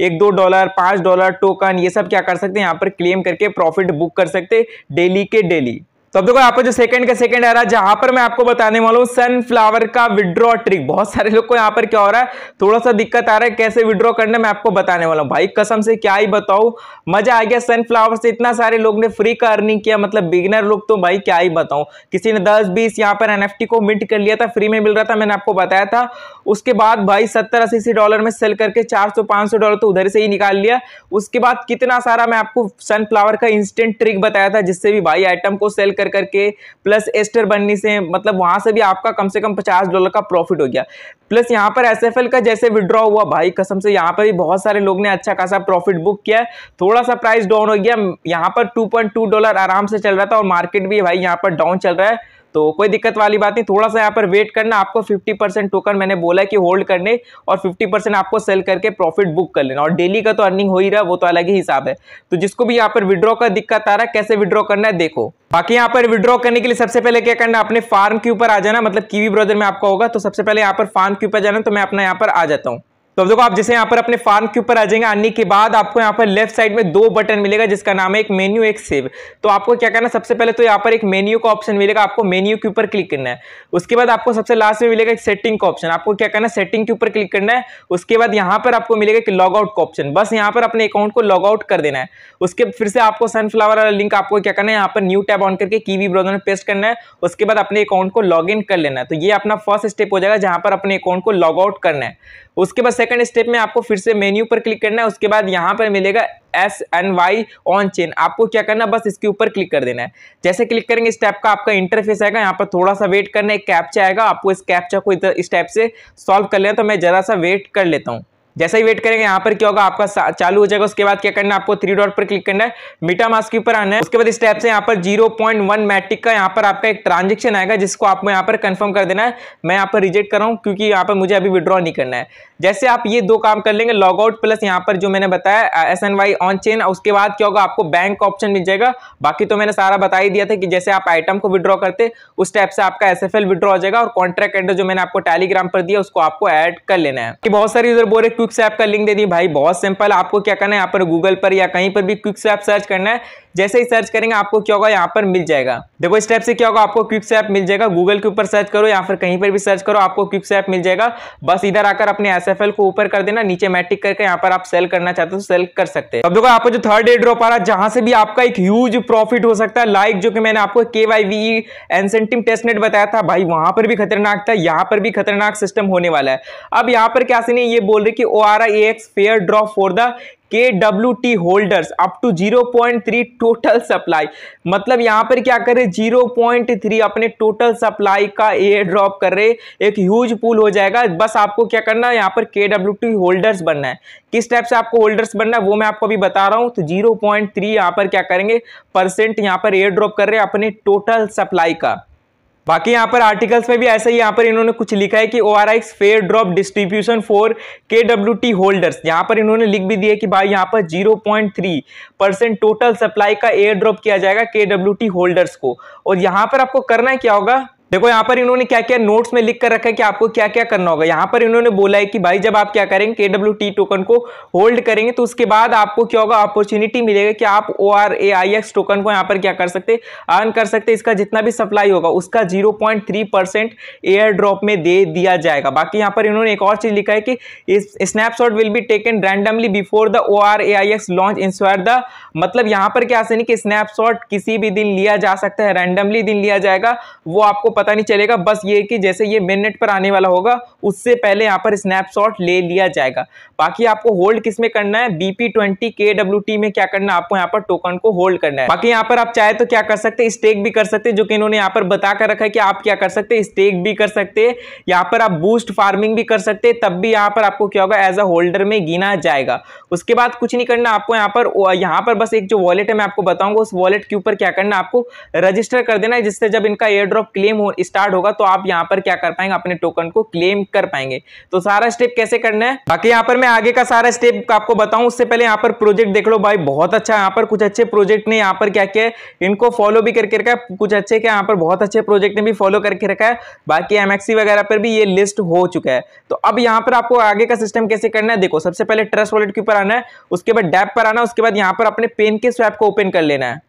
एक दो डॉलर पांच डॉलर टोकन ये सब क्या कर सकते हैं यहाँ पर क्लेम करके प्रॉफिट बुक कर सकते डेली के डेली तो अब देखो यहाँ पर जो सेकंड का सेकंड आ रहा है जहां पर मैं आपको बताने वाला हूँ सनफ्लावर का विड्रॉ ट्रिक बहुत सारे लोग को यहाँ पर क्या हो रहा है थोड़ा सा दिक्कत आ रहा है कैसे विड्रॉ करने मैं आपको बताने वाला हूँ भाई कसम से क्या ही बताऊँ मजा आ गया सनफ्लावर से इतना सारे लोग ने फ्री का अर्निंग किया मतलब बिगिनर लोग तो भाई क्या ही बताऊँ किसी ने दस बीस यहाँ पर एन को मिट कर लिया था फ्री में मिल रहा था मैंने आपको बताया था उसके बाद भाई सत्तर अस्सी डॉलर में सेल करके चार सौ डॉलर तो उधर से ही निकाल लिया उसके बाद कितना सारा मैं आपको सनफ्लावर का इंस्टेंट ट्रिक बताया था जिससे भी भाई आइटम को सेल कर करके प्लस एस्टर बननी से मतलब वहां से भी आपका कम से कम पचास डॉलर का प्रॉफिट हो गया प्लस यहाँ पर एस का जैसे विड्रॉ हुआ भाई कसम से यहाँ पर भी बहुत सारे लोग ने अच्छा खासा प्रॉफिट बुक किया थोड़ा सा प्राइस डाउन हो गया यहाँ पर टू डॉलर आराम से चल रहा था और मार्केट भी भाई यहाँ पर डाउन चल रहा है तो कोई दिक्कत वाली बात नहीं थोड़ा सा यहाँ पर वेट करना आपको 50 परसेंट टोकन मैंने बोला है कि होल्ड करने और 50 परसेंट आपको सेल करके प्रॉफिट बुक कर लेना और डेली का तो अर्निंग हो ही रहा वो तो अलग ही हिसाब है तो जिसको भी यहाँ पर विड्रॉ का दिक्कत आ रहा है कैसे विड्रॉ करना है देखो बाकी यहाँ पर विड्रॉ करने के लिए सबसे पहले क्या करना अपने फार्म के ऊपर आ जाना मतलब कीवी ब्रदर में आपका होगा तो सबसे पहले यहाँ पर फार्म के ऊपर जाना तो मैं अपना यहाँ पर आ जाता हूँ तो अब देखो आप जैसे यहाँ पर अपने फार्म के ऊपर आ जाएंगे आने के बाद आपको यहाँ पर लेफ्ट साइड में दो बटन मिलेगा जिसका नाम है एक मेन्यू एक सेव तो आपको क्या करना सबसे पहले तो यहाँ पर एक मेन्यू का ऑप्शन मिलेगा आपको मेन्यू के ऊपर क्लिक करना है उसके बाद आपको सबसे लास्ट में मिलेगा एक सेटिंग का ऑप्शन आपको क्या करना है सेटिंग के ऊपर क्लिक करना है उसके बाद यहाँ पर आपको मिलेगा एक लॉगआउट का ऑप्शन बस यहाँ पर अपने अकाउंट को लॉग आउट कर देना है उसके फिर से आपको सनफ्लावर वाला लिंक आपको क्या करना है यहाँ पर न्यू टैब ऑन करके वी ब्राउजर में पेस्ट करना है उसके बाद अपने अकाउंट को लॉग इन कर लेना है तो ये अपना फर्स्ट स्टेप हो जाएगा जहाँ पर अपने अकाउंट को लॉग आउट करना है उसके बाद सेकंड स्टेप में आपको फिर से मेन्यू पर क्लिक करना है उसके बाद यहाँ पर मिलेगा S N Y on chain आपको क्या करना बस इसके ऊपर क्लिक कर देना है जैसे क्लिक करेंगे इस टाइप का आपका इंटरफेस आएगा यहाँ पर थोड़ा सा वेट करना है कैप्चा आएगा आपको इस कैप्चा को इधर इस टाइप से सॉल्व कर लेना तो मैं ज़रा सा वेट कर लेता हूँ जैसे ही वेट करेंगे यहाँ पर क्या होगा आपका चालू हो जाएगा उसके बाद क्या करना है आपको थ्री डॉट पर क्लिक करना है मीटा मास्क के ऊपर आना है उसके बाद स्टेप से यहाँ पर जीरो पॉइंट वन मैट्रिक का यहाँ पर आपका एक ट्रांजेक्शन आएगा जिसको आपको यहाँ पर कंफर्म कर देना है मैं यहाँ पर रिजेक्ट कर रहा हूँ क्योंकि यहाँ पर मुझे अभी विड्रॉ नहीं करना है जैसे आप ये दो काम कर लेंगे लॉगआउट प्लस यहाँ पर जो मैंने बताया S N Y on chain उसके बाद क्या होगा आपको बैंक ऑप्शन मिल जाएगा बाकी तो मैंने सारा बता ही दिया था कि जैसे आप आइटम को विड्रॉ करते उस टाइप से आपका एस एफ एल विड्रॉ हो जाएगा और कॉन्ट्रैक्ट एंडर जो मैंने आपको टेलीग्राम पर दिया उसको आपको एड कर लेना है बहुत सारे यूजर बोल रहे क्विक स्वैप का लिंक दे दी भाई बहुत सिंपल आपको क्या करना है यहाँ पर गूगल पर या कहीं पर भी क्विक स्वैप सर्च करना है जैसे ही सर्च करेंगे आपको क्या होगा यहाँ पर मिल जाएगा देखो इस टाइप से क्या होगा आपको क्विक सैप मिल जाएगा गूगल के ऊपर सर्च करो या फिर कहीं पर भी सर्च करो आपको क्विक सैप मिल जाएगा बस इधर आकर अपने एस को ऊपर कर देना नीचे मैट्रिक करके यहाँ पर आप सेल करना चाहते हो सेल तो कर सकते हैं अब देखो आपको जो थर्ड एड ड्रॉप आ रहा है जहां से भी आपका एक ह्यूज प्रॉफिट हो सकता है लाइक जो कि मैंने आपको के वाई वी एनसेंटिम टेस्टनेट बताया था भाई वहां पर भी खतरनाक था यहाँ पर भी खतरनाक सिस्टम होने वाला है अब यहाँ पर क्या सीन है ये बोल रहे कि O R I X fair drop for the K W T holders up to zero point three total supply मतलब यहाँ पर क्या कर रहे जीरो पॉइंट थ्री अपने टोटल सप्लाई का एयर ड्रॉप कर रहे एक ह्यूज पूल हो जाएगा बस आपको क्या करना है यहाँ पर के डब्ल्यू टी होल्डर्स बनना है किस टाइप से आपको होल्डर्स बनना है वो मैं आपको अभी बता रहा हूँ तो जीरो पॉइंट थ्री यहाँ पर क्या करेंगे परसेंट यहाँ पर एयर ड्रॉप कर रहे हैं अपने टोटल सप्लाई का बाकी यहाँ पर आर्टिकल्स में भी ऐसे ही यहाँ पर इन्होंने कुछ लिखा है कि O R X fair drop distribution for K W T holders यहाँ पर इन्होंने लिख भी दिया कि भाई यहाँ पर 0.3 परसेंट टोटल सप्लाई का एयर ड्रॉप किया जाएगा के डब्ल्यू टी होल्डर्स को और यहाँ पर आपको करना क्या होगा देखो यहाँ पर इन्होंने क्या क्या नोट्स में लिख कर रखा है कि आपको क्या क्या करना होगा यहाँ पर इन्होंने बोला है कि भाई जब आप क्या करेंगे के डब्ल्यू टी टोकन को होल्ड करेंगे तो उसके बाद आपको क्या होगा अपॉर्चुनिटी मिलेगा कि आप O R A I X token को यहाँ पर क्या कर सकते अर्न कर सकते इसका जितना भी सप्लाई होगा उसका zero point three percent air drop में दे दिया जाएगा बाकी यहाँ पर इन्होंने एक और चीज़ लिखा है कि snapshot will be taken randomly before the O R A I X launch ensure the मतलब यहाँ पर क्या कि स्नैपशॉट किसी भी दिन लिया जा सकता है रैंडमली दिन लिया जाएगा वो आपको पता नहीं चलेगा बस ये कि जैसे ये मेन नेट पर आने वाला होगा उससे पहले यहाँ पर स्नैपशॉट ले लिया जाएगा बाकी आपको होल्ड किस में करना है BP twenty K W T में क्या करना है आपको यहाँ पर टोकन को होल्ड करना है बाकी यहाँ पर आप चाहे तो क्या कर सकते हैं स्टेक भी कर सकते हैं जो कि इन्होंने यहाँ पर बता कर रखा है कि आप क्या कर सकते हैं स्टेक भी कर सकते हैं यहाँ पर आप बूस्ट फार्मिंग भी कर सकते हैं तब भी यहाँ पर आपको क्या होगा एज अ होल्डर में गिना जाएगा उसके बाद कुछ नहीं करना आपको यहाँ पर यहाँ पर बस एक जो वॉलेट है मैं आपको बताऊंगा उस वॉलेट के ऊपर क्या करना आपको रजिस्टर कर देना है जिससे जब इनका एयर ड्रॉप क्लेम हो स्टार्ट होगा तो आप यहाँ पर क्या कर पाएंगे अपने टोकन को क्लेम कर पाएंगे तो सारा स्टेप कैसे करना है बाकी यहाँ पर मैं आगे का सारा स्टेप आपको बताऊं उससे पहले यहाँ पर प्रोजेक्ट देख लो भाई बहुत अच्छा यहाँ पर कुछ अच्छे प्रोजेक्ट ने यहाँ पर क्या किया इनको फॉलो भी करके रखा है कुछ अच्छे क्या यहाँ पर बहुत अच्छे प्रोजेक्ट ने भी फॉलो करके रखा है बाकी एमएक्सी वगैरह पर भी ये लिस्ट हो चुका है तो अब यहाँ पर आपको आगे का सिस्टम कैसे करना है देखो सबसे पहले ट्रस्ट वॉलेट के ऊपर आना है उसके बाद डैप पर आना है उसके बाद यहाँ पर अपने पेन के स्वैप को ओपन कर लेना है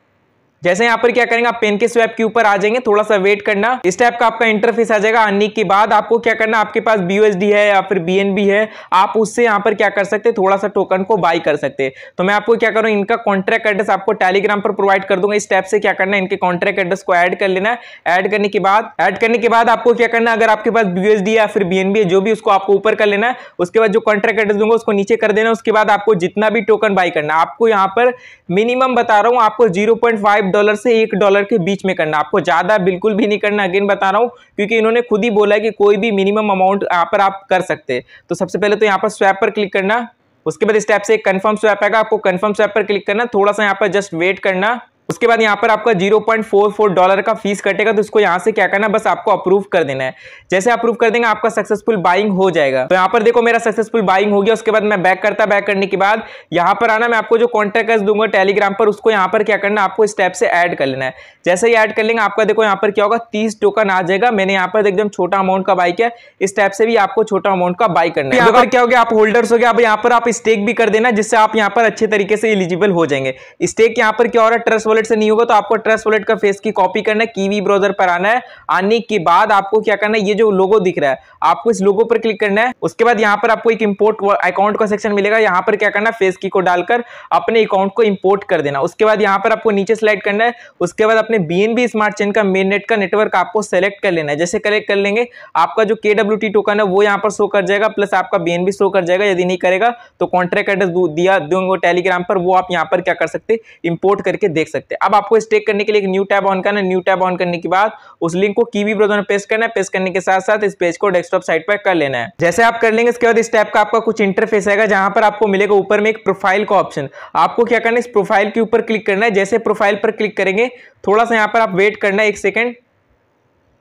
जैसे यहाँ पर क्या करेंगे आप पेन के स्वैप के ऊपर आ जाएंगे थोड़ा सा वेट करना इस टाइप का आपका इंटरफेस आ जाएगा आने के बाद आपको क्या करना आपके पास बी है या फिर बी है आप उससे यहाँ पर क्या कर सकते हैं थोड़ा सा टोकन को बाई कर सकते हैं तो मैं आपको क्या करूँ इनका कॉन्ट्रैक्ट एड्रेस आपको टेलीग्राम पर प्रोवाइड कर दूंगा इस टाइप से क्या करना इनके कॉन्ट्रैक्ट एड्रेस को ऐड कर लेना है ऐड करने के बाद ऐड करने के बाद आपको क्या करना अगर आपके पास बी या फिर बी है जो भी उसको आपको ऊपर कर लेना है उसके बाद जो कॉन्ट्रैक्ट एड्रेस दूंगा उसको नीचे कर देना उसके बाद आपको जितना भी टोकन बाई करना आपको यहाँ पर मिनिमम बता रहा हूँ आपको जीरो पॉइंट फाइव डॉलर से एक डॉलर के बीच में करना आपको ज़्यादा बिल्कुल भी नहीं करना अगेन बता रहा हूँ क्योंकि इन्होंने खुद ही बोला है कि कोई भी मिनिमम अमाउंट यहाँ पर आप कर सकते हैं तो सबसे पहले तो यहाँ पर स्वैप पर क्लिक करना उसके बाद स्टेप से एक कन्फर्म स्वैप आएगा आपको कन्फर्म स्वैप पर क्लिक करना थोड़ा सा यहाँ पर जस्ट वेट करना उसके बाद यहाँ पर आपका 0.44 डॉलर का फीस कटेगा तो उसको यहाँ से क्या करना है बस आपको अप्रूव कर देना है जैसे अप्रूव कर देंगे आपका सक्सेसफुल बाइंग हो जाएगा तो यहाँ पर देखो मेरा सक्सेसफुल बाइंग हो गया उसके बाद मैं बैक करता बैक करने के बाद यहाँ पर आना मैं आपको जो कॉन्टैक्ट दूंगा टेलीग्राम पर उसको यहाँ पर क्या करना है आपको स्टेप से ऐड कर लेना है जैसे ही ऐड कर लेंगे आपका देखो यहाँ पर क्या होगा तीस टोकन आ जाएगा मैंने यहाँ पर एकदम छोटा अमाउंट का बाइक है इस टैप से भी आपको छोटा अमाउंट का बाइक करना है यहाँ क्या हो गया आप होल्डर्स हो गया अब यहाँ पर आप स्टेक भी कर देना जिससे आप यहाँ पर अच्छे तरीके से एलिजिबल हो जाएंगे स्टेक यहाँ पर क्या हो रहा है ट्रस्ट वॉलेट से नहीं होगा तो आपको ट्रस्ट वॉलेट का फेस की कॉपी करना है कीवी ब्राउजर पर आना है आने के बाद आपको क्या करना है ये जो लोगो दिख रहा है आपको इस लोगो पर क्लिक करना है उसके बाद यहाँ पर आपको एक इम्पोर्ट अकाउंट का सेक्शन मिलेगा यहाँ पर क्या करना है फेस की को डालकर अपने अकाउंट को इम्पोर्ट कर देना उसके बाद यहाँ पर आपको नीचे सेलेक्ट करना है उसके बाद अपने बी स्मार्ट चेन का मेन नेट का नेटवर्क आपको सेलेक्ट कर लेना है जैसे कलेक्ट कर लेंगे आपका जो के टोकन है वो यहाँ पर शो कर जाएगा प्लस आपका बी शो कर जाएगा यदि नहीं करेगा तो कॉन्ट्रैक्ट एड्रेस दिया दूंगे टेलीग्राम पर वो आप यहाँ पर क्या कर सकते इंपोर्ट करके देख सकते सकते हैं अब आपको स्टेक करने के लिए एक न्यू टैब ऑन करना है न्यू टैब ऑन करने के बाद उस लिंक को कीवी ब्राउजर में पेस्ट करना है पेस्ट करने के साथ साथ इस पेज को डेस्कटॉप साइट पर कर लेना है जैसे आप कर लेंगे इसके बाद इस टैब का आपका कुछ इंटरफेस आएगा जहां पर आपको मिलेगा ऊपर में एक प्रोफाइल का ऑप्शन आपको क्या करना है इस प्रोफाइल के ऊपर क्लिक करना है जैसे प्रोफाइल पर क्लिक करेंगे थोड़ा सा यहाँ पर आप वेट करना है एक सेकेंड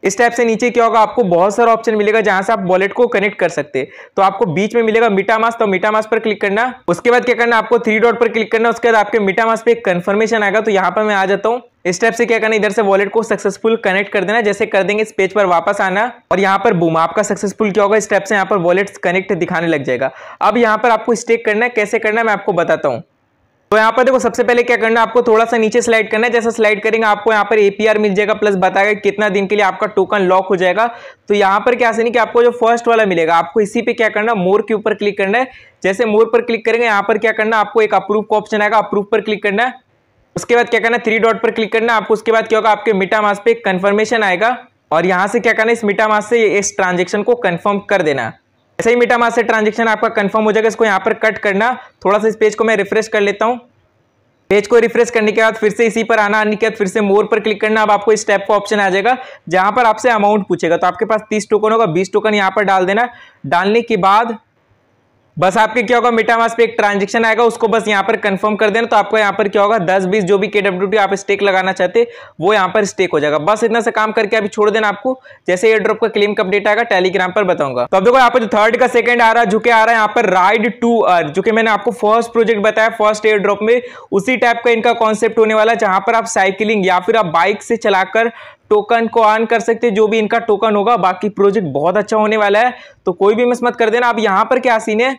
इस टाइप से नीचे क्या होगा आपको बहुत सारा ऑप्शन मिलेगा जहां से आप वॉलेट को कनेक्ट कर सकते हैं तो आपको बीच में मिलेगा मीटामास तो मास पर क्लिक करना उसके बाद क्या करना आपको थ्री डॉट पर क्लिक करना उसके बाद आपके मीटामास पे एक आएगा तो यहाँ पर मैं आ जाता हूँ इस टाइप से क्या करना इधर से वॉलेट को सक्सेसफुल कनेक्ट कर देना जैसे कर देंगे इस पेज पर वापस आना और यहाँ पर बूम आपका सक्सेसफुल क्या होगा इस टाइप से यहाँ पर वॉलेट कनेक्ट दिखाने लग जाएगा अब यहाँ पर आपको स्टेक करना है कैसे करना है मैं आपको बताता हूँ तो यहाँ पर देखो सबसे पहले क्या करना है आपको थोड़ा सा नीचे स्लाइड करना है जैसा स्लाइड करेंगे आपको यहाँ पर एपीआर मिल जाएगा प्लस बताएगा कितना दिन के लिए आपका टोकन लॉक हो जाएगा तो यहाँ पर क्या कि आपको जो फर्स्ट वाला मिलेगा आपको इसी पे क्या करना मोर के ऊपर क्लिक करना है जैसे मोर पर क्लिक करेंगे यहाँ पर क्या करना आपको एक अप्रूव का ऑप्शन आएगा अप्रूव पर क्लिक करना है उसके बाद क्या करना है थ्री डॉट पर क्लिक करना है आपको उसके बाद क्या होगा आपके मीटा मास पे कन्फर्मेशन आएगा और यहाँ से क्या करना है इस मीटा मास से इस ट्रांजेक्शन को कन्फर्म कर देना है ऐसे ही मीटा मास से ट्रांजेक्शन आपका कंफर्म हो जाएगा इसको यहाँ पर कट करना थोड़ा सा इस पेज को मैं रिफ्रेश कर लेता हूँ पेज को रिफ्रेश करने के बाद फिर से इसी पर आना आने के बाद फिर से मोर पर क्लिक करना अब आपको इस टैप का ऑप्शन आ जाएगा जहां पर आपसे अमाउंट पूछेगा तो आपके पास तीस टोकन होगा बीस टोकन यहाँ पर डाल देना डालने के बाद बस आपके क्या होगा मास पे एक ट्रांजेक्शन आएगा उसको बस यहाँ पर कंफर्म कर देना तो आपको यहाँ पर क्या होगा दस बीस जो भी के टी आप स्टेक लगाना चाहते वो यहाँ पर स्टेक हो जाएगा बस इतना सा काम करके अभी छोड़ देना आपको जैसे एयर ड्रॉप का क्लेम का अपडेट आएगा टेलीग्राम पर बताऊंगा तो अब देखो यहाँ पर जो थर्ड का सेकंड आ रहा है झुके आ रहा है यहाँ पर राइड टू अर्थ जो कि मैंने आपको फर्स्ट प्रोजेक्ट बताया फर्स्ट एयर ड्रॉप में उसी टाइप का इनका कॉन्सेप्ट होने वाला है पर आप साइकिलिंग या फिर आप बाइक से चलाकर टोकन को ऑन कर सकते हैं जो भी इनका टोकन होगा बाकी प्रोजेक्ट बहुत अच्छा होने वाला है तो कोई भी मिस मत कर देना अब यहाँ पर क्या सीन है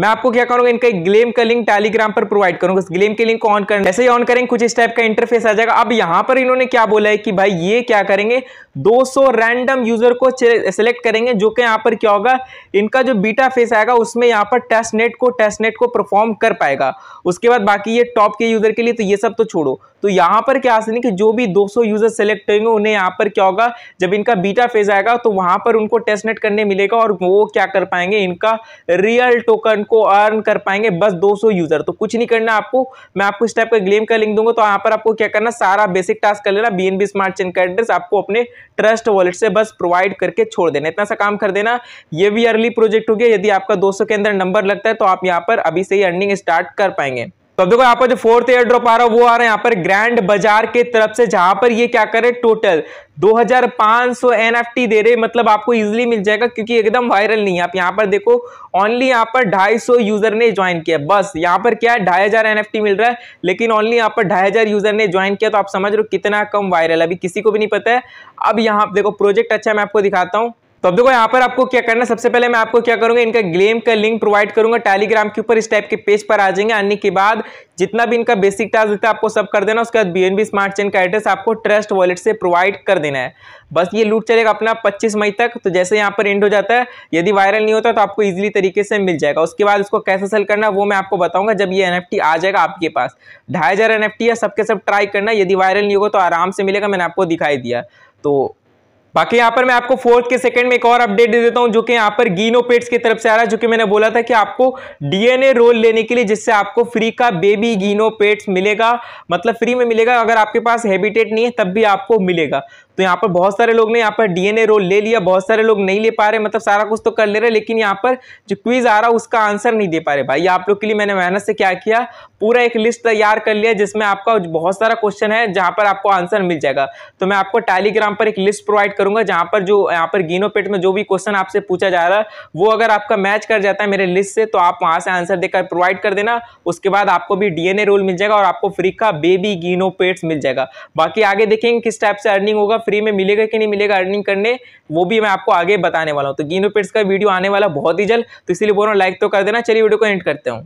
मैं आपको क्या करूंगा इनका एक ग्लेम का लिंक टेलीग्राम पर प्रोवाइड करूंगा इस ग्लेम के लिंक को ऑन करें ऐसे ही ऑन करेंगे कुछ इस टाइप का इंटरफेस आ जाएगा अब यहाँ पर इन्होंने क्या बोला है कि भाई ये क्या करेंगे 200 रैंडम यूजर को सिलेक्ट करेंगे जो कि यहाँ पर क्या होगा इनका जो बीटा फेस आएगा उसमें यहाँ पर टेस्ट नेट को टेस्ट नेट को परफॉर्म कर पाएगा उसके बाद बाकी ये टॉप के यूजर के लिए तो ये सब तो छोड़ो तो यहां पर क्या आसानी कि जो भी 200 यूजर सेलेक्ट होंगे उन्हें यहां पर क्या होगा जब इनका बीटा फेज आएगा तो वहां पर उनको टेस्ट नेट करने मिलेगा और वो क्या कर पाएंगे इनका रियल टोकन को अर्न कर पाएंगे बस 200 यूजर तो कुछ नहीं करना आपको मैं आपको इस टाइप का ग्लेम का लिंक दूंगा तो यहाँ पर आपको क्या करना सारा बेसिक टास्क कर लेना बी स्मार्ट चेन का एड्रेस आपको अपने ट्रस्ट वॉलेट से बस प्रोवाइड करके छोड़ देना इतना सा काम कर देना ये भी अर्ली प्रोजेक्ट हो गया यदि आपका दो के अंदर नंबर लगता है तो आप यहाँ पर अभी से ही अर्निंग स्टार्ट कर पाएंगे तो अब देखो यहाँ पर जो फोर्थ एयर ड्रॉप आ रहा है वो आ रहा है यहाँ पर ग्रैंड बाजार के तरफ से जहां पर ये क्या करे टोटल 2500 एनएफटी दे रहे मतलब आपको इजिली मिल जाएगा क्योंकि एकदम वायरल नहीं है आप यहाँ पर देखो ओनली यहाँ पर 250 यूजर ने ज्वाइन किया बस यहाँ पर क्या है ढाई हजार एनएफटी मिल रहा है लेकिन ओनली यहाँ पर ढाई हजार यूजर ने ज्वाइन किया तो आप समझ रहे हो कितना कम वायरल अभी किसी को भी नहीं पता है अब यहाँ देखो प्रोजेक्ट अच्छा है मैं आपको दिखाता हूँ तो अब देखो यहाँ पर आपको क्या करना सबसे पहले मैं आपको क्या करूंगा इनका ग्लेम का लिंक प्रोवाइड करूंगा टेलीग्राम के ऊपर इस टाइप के पेज पर आ जाएंगे आने के बाद जितना भी इनका बेसिक टास्क देता है आपको सब कर देना उसके बाद बीएनबी स्मार्ट चेन का एड्रेस आपको ट्रस्ट वॉलेट से प्रोवाइड कर देना है बस ये लूट चलेगा अपना 25 मई तक तो जैसे यहाँ पर एंड हो जाता है यदि वायरल नहीं होता तो आपको इजीली तरीके से मिल जाएगा उसके बाद इसको कैसे सेल करना वो मैं आपको बताऊंगा जब ये एन आ जाएगा आपके पास ढाई हज़ार है सबके सब ट्राई करना यदि वायरल नहीं होगा तो आराम से मिलेगा मैंने आपको दिखाई दिया तो बाकी यहाँ पर मैं आपको फोर्थ के सेकंड में एक और अपडेट दे देता हूँ जो कि यहाँ पर गीनो पेट्स की तरफ से आ रहा है जो कि मैंने बोला था कि आपको डीएनए रोल लेने के लिए जिससे आपको फ्री का बेबी गीनो पेट्स मिलेगा मतलब फ्री में मिलेगा अगर आपके पास हैबिटेट नहीं है तब भी आपको मिलेगा तो यहाँ पर बहुत सारे लोग ने यहाँ पर डीएनए रोल ले लिया बहुत सारे लोग नहीं ले पा रहे मतलब सारा कुछ तो कर ले रहे लेकिन यहाँ पर जो क्विज आ रहा है उसका आंसर नहीं दे पा रहे भाई आप लोग के लिए मैंने मेहनत से क्या किया पूरा एक लिस्ट तैयार कर लिया जिसमें आपका बहुत सारा क्वेश्चन है जहाँ पर आपको आंसर मिल जाएगा तो मैं आपको टेलीग्राम पर एक लिस्ट प्रोवाइड करूंगा जहाँ पर जो यहाँ पर गिनो पेट में जो भी क्वेश्चन आपसे पूछा जा रहा है वो अगर आपका मैच कर जाता है मेरे लिस्ट से तो आप वहाँ से आंसर देकर प्रोवाइड कर देना उसके बाद आपको भी डीएनए रोल मिल जाएगा और आपको फ्री का बेबी गिनो पेट्स मिल जाएगा बाकी आगे देखेंगे किस टाइप से अर्निंग होगा फ्री में मिलेगा कि नहीं मिलेगा अर्निंग करने वो भी मैं आपको आगे बताने वाला हूँ तो गिनो पेट्स का वीडियो आने वाला बहुत ही जल्द तो इसलिए बोल रहा हूँ लाइक तो कर देना चलिए वीडियो को एंड करते हूँ